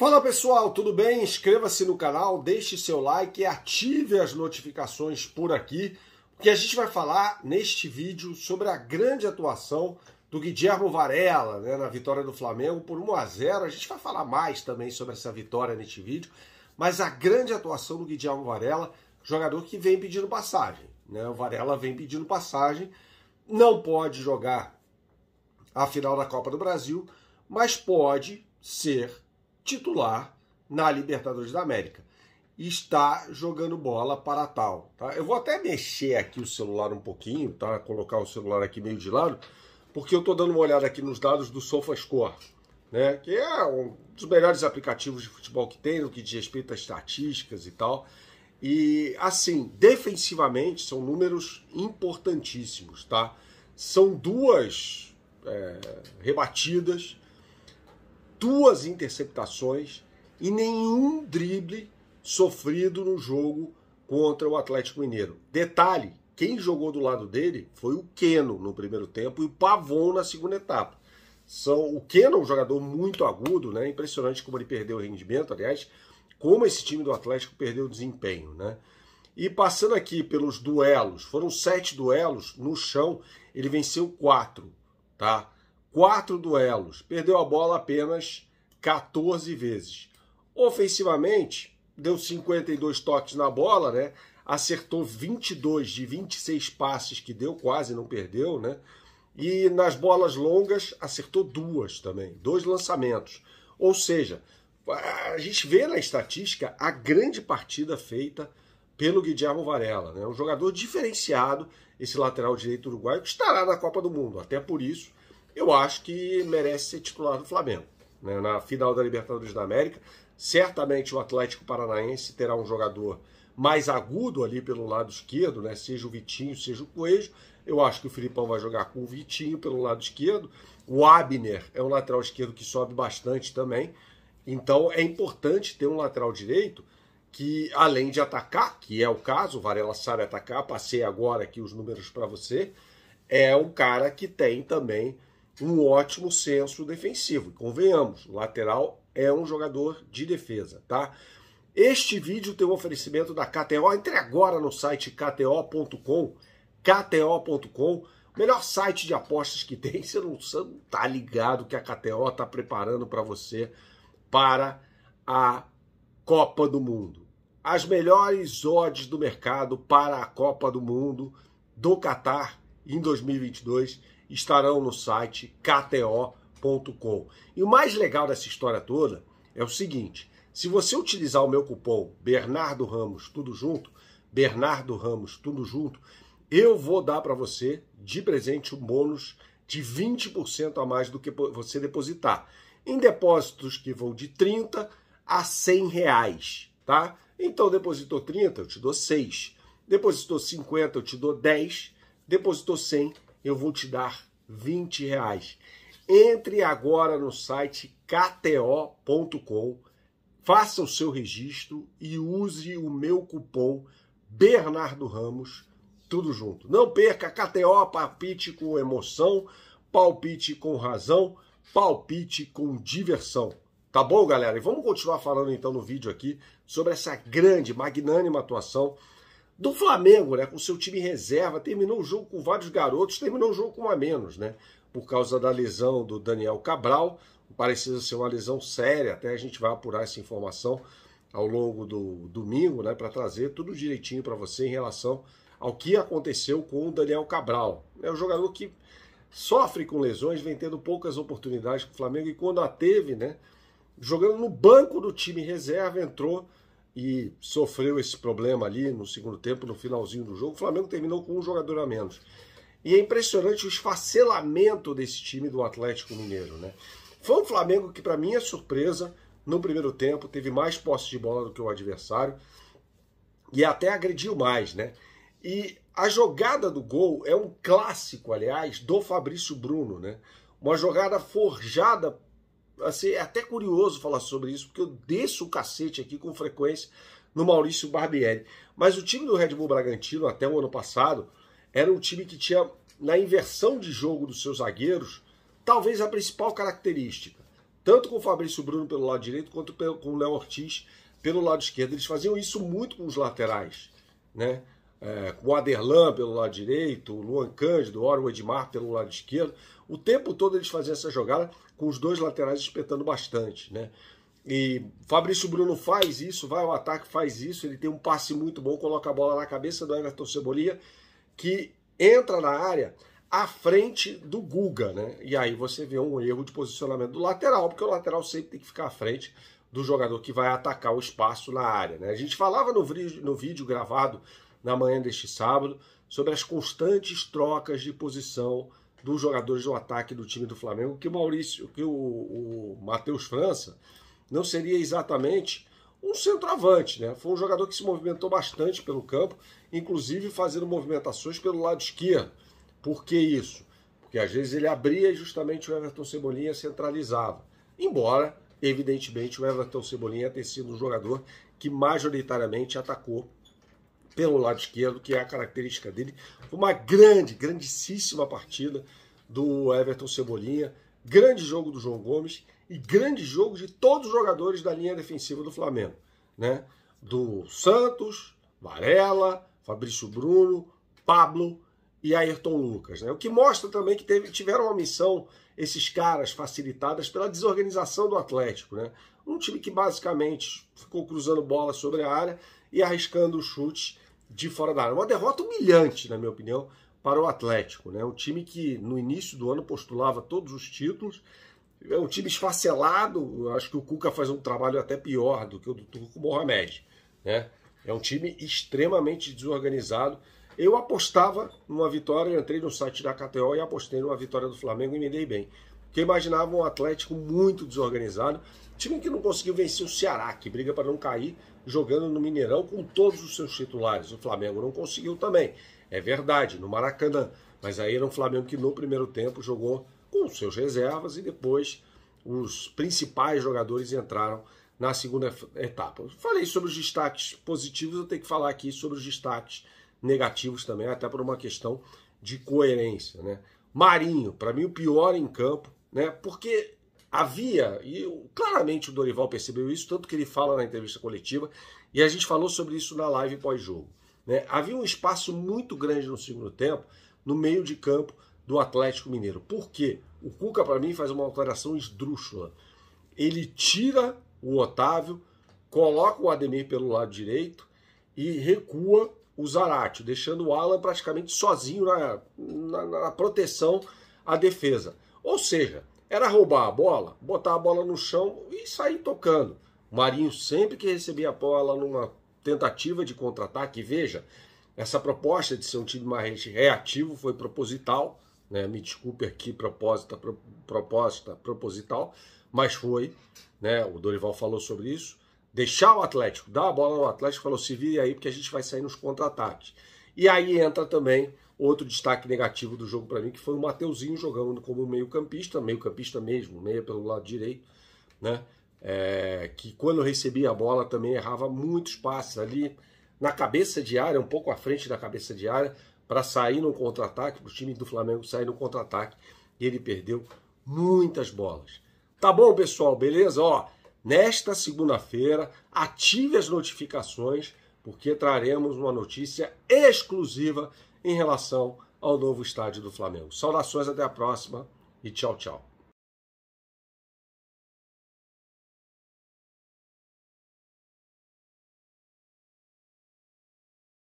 Fala pessoal, tudo bem? Inscreva-se no canal, deixe seu like e ative as notificações por aqui, porque a gente vai falar neste vídeo sobre a grande atuação do Guilherme Varela né, na vitória do Flamengo por 1 a 0. A gente vai falar mais também sobre essa vitória neste vídeo, mas a grande atuação do Guilherme Varela, jogador que vem pedindo passagem. Né? O Varela vem pedindo passagem, não pode jogar a final da Copa do Brasil, mas pode ser titular na Libertadores da América. está jogando bola para tal. Tá? Eu vou até mexer aqui o celular um pouquinho, tá? Colocar o celular aqui meio de lado, porque eu estou dando uma olhada aqui nos dados do SofaScore, né? Que é um dos melhores aplicativos de futebol que tem, no que diz respeito a estatísticas e tal. E assim, defensivamente são números importantíssimos, tá? São duas é, rebatidas duas interceptações e nenhum drible sofrido no jogo contra o Atlético Mineiro. Detalhe, quem jogou do lado dele foi o Keno no primeiro tempo e o Pavon na segunda etapa. São o Keno é um jogador muito agudo, né? Impressionante como ele perdeu o rendimento, aliás, como esse time do Atlético perdeu o desempenho, né? E passando aqui pelos duelos, foram sete duelos no chão, ele venceu quatro, tá? quatro duelos, perdeu a bola apenas 14 vezes. Ofensivamente, deu 52 toques na bola, né? Acertou 22 de 26 passes que deu, quase não perdeu, né? E nas bolas longas acertou duas também, dois lançamentos. Ou seja, a gente vê na estatística a grande partida feita pelo Guillermo Varela, né? Um jogador diferenciado, esse lateral direito uruguaio que estará na Copa do Mundo. Até por isso, eu acho que merece ser titular do Flamengo. Né? Na final da Libertadores da América, certamente o Atlético Paranaense terá um jogador mais agudo ali pelo lado esquerdo, né? seja o Vitinho, seja o Coelho. Eu acho que o Filipão vai jogar com o Vitinho pelo lado esquerdo. O Abner é um lateral esquerdo que sobe bastante também. Então é importante ter um lateral direito que, além de atacar, que é o caso, o Varela sabe atacar, passei agora aqui os números para você, é um cara que tem também um ótimo senso defensivo. Convenhamos, o lateral é um jogador de defesa, tá? Este vídeo tem um oferecimento da KTO. Entre agora no site kto.com, kto.com, melhor site de apostas que tem. Você não, você não tá ligado que a KTO está preparando para você para a Copa do Mundo. As melhores odds do mercado para a Copa do Mundo do Catar em 2022 estarão no site kto.com. E o mais legal dessa história toda é o seguinte: se você utilizar o meu cupom Bernardo Ramos tudo junto, Bernardo Ramos tudo junto, eu vou dar para você de presente um bônus de 20% a mais do que você depositar. Em depósitos que vão de 30 a 100 reais, tá? Então depositou 30, eu te dou 6. Depositou 50, eu te dou 10. Depositou 100, eu vou te dar 20 reais. Entre agora no site kto.com, faça o seu registro e use o meu cupom Bernardo Ramos, tudo junto. Não perca KTO, palpite com emoção, palpite com razão, palpite com diversão. Tá bom, galera? E vamos continuar falando então no vídeo aqui sobre essa grande, magnânima atuação do Flamengo, né, com seu time reserva, terminou o jogo com vários garotos, terminou o jogo com um a menos, né, por causa da lesão do Daniel Cabral, parecia ser uma lesão séria, até a gente vai apurar essa informação ao longo do domingo, né, para trazer tudo direitinho para você em relação ao que aconteceu com o Daniel Cabral. É um jogador que sofre com lesões, vem tendo poucas oportunidades com o Flamengo e quando a teve, né, jogando no banco do time reserva, entrou e sofreu esse problema ali no segundo tempo, no finalzinho do jogo. O Flamengo terminou com um jogador a menos. E é impressionante o esfacelamento desse time do Atlético Mineiro, né? Foi um Flamengo que, para minha surpresa, no primeiro tempo teve mais posse de bola do que o adversário e até agrediu mais, né? E a jogada do gol é um clássico, aliás, do Fabrício Bruno, né? Uma jogada forjada assim, é até curioso falar sobre isso, porque eu desço o cacete aqui com frequência no Maurício Barbieri. Mas o time do Red Bull Bragantino, até o ano passado, era um time que tinha, na inversão de jogo dos seus zagueiros, talvez a principal característica. Tanto com o Fabrício Bruno pelo lado direito, quanto com o Léo Ortiz pelo lado esquerdo. Eles faziam isso muito com os laterais, né? é, o Aderlan pelo lado direito, o Luan Cândido, o Edmar pelo lado esquerdo. O tempo todo eles faziam essa jogada com os dois laterais espetando bastante, né? E Fabrício Bruno faz isso, vai ao ataque, faz isso. Ele tem um passe muito bom, coloca a bola na cabeça do Everton Cebolinha, que entra na área à frente do Guga, né? E aí você vê um erro de posicionamento do lateral, porque o lateral sempre tem que ficar à frente do jogador que vai atacar o espaço na área, né? A gente falava no vídeo, no vídeo gravado na manhã deste sábado sobre as constantes trocas de posição dos jogadores do ataque do time do Flamengo, que o Maurício, que o, o Matheus França não seria exatamente um centroavante, né? Foi um jogador que se movimentou bastante pelo campo, inclusive fazendo movimentações pelo lado esquerdo. Por que isso? Porque às vezes ele abria e justamente o Everton Cebolinha centralizava. Embora, evidentemente, o Everton Cebolinha tenha sido um jogador que majoritariamente atacou pelo lado esquerdo, que é a característica dele. Uma grande, grandíssima partida do Everton Cebolinha, grande jogo do João Gomes e grande jogo de todos os jogadores da linha defensiva do Flamengo, né? Do Santos, Varela, Fabrício Bruno, Pablo, e Ayrton Lucas. Né? O que mostra também que teve, tiveram uma missão, esses caras, facilitadas pela desorganização do Atlético. Né? Um time que basicamente ficou cruzando bola sobre a área e arriscando o chute de fora da área. Uma derrota humilhante, na minha opinião, para o Atlético. Né? Um time que no início do ano postulava todos os títulos. É um time esfacelado. Acho que o Cuca faz um trabalho até pior do que o do Turco Mohamed. Né? É um time extremamente desorganizado eu apostava numa vitória, eu entrei no site da KTO e apostei numa vitória do Flamengo e me dei bem. Porque imaginava um Atlético muito desorganizado, time que não conseguiu vencer o Ceará, que briga para não cair, jogando no Mineirão com todos os seus titulares. O Flamengo não conseguiu também, é verdade, no Maracanã. Mas aí era um Flamengo que no primeiro tempo jogou com seus reservas e depois os principais jogadores entraram na segunda etapa. Falei sobre os destaques positivos, eu tenho que falar aqui sobre os destaques negativos negativos também, até por uma questão de coerência. Né? Marinho, para mim, o pior em campo, né? porque havia, e claramente o Dorival percebeu isso, tanto que ele fala na entrevista coletiva, e a gente falou sobre isso na live pós-jogo. Né? Havia um espaço muito grande no segundo tempo, no meio de campo do Atlético Mineiro. Por quê? O Cuca, para mim, faz uma alteração esdrúxula. Ele tira o Otávio, coloca o Ademir pelo lado direito e recua o Zarate, deixando o Alan praticamente sozinho na, na, na proteção à defesa. Ou seja, era roubar a bola, botar a bola no chão e sair tocando. O Marinho sempre que recebia a bola numa tentativa de contra-ataque, veja, essa proposta de ser um time mais reativo foi proposital, né? Me desculpe aqui proposta, pro, proposta proposital, mas foi, né? O Dorival falou sobre isso deixar o Atlético, dar a bola ao Atlético, falou: se vire aí, porque a gente vai sair nos contra-ataques. E aí entra também outro destaque negativo do jogo para mim, que foi o Mateuzinho jogando como meio-campista, meio-campista mesmo, meia pelo lado direito, né? É, que quando recebia a bola também errava muitos passes ali na cabeça de área, um pouco à frente da cabeça de área, para sair no contra-ataque, o time do Flamengo sair no contra-ataque e ele perdeu muitas bolas. Tá bom, pessoal? Beleza? Ó, nesta segunda-feira, ative as notificações, porque traremos uma notícia exclusiva em relação ao novo estádio do Flamengo. Saudações, até a próxima e tchau, tchau.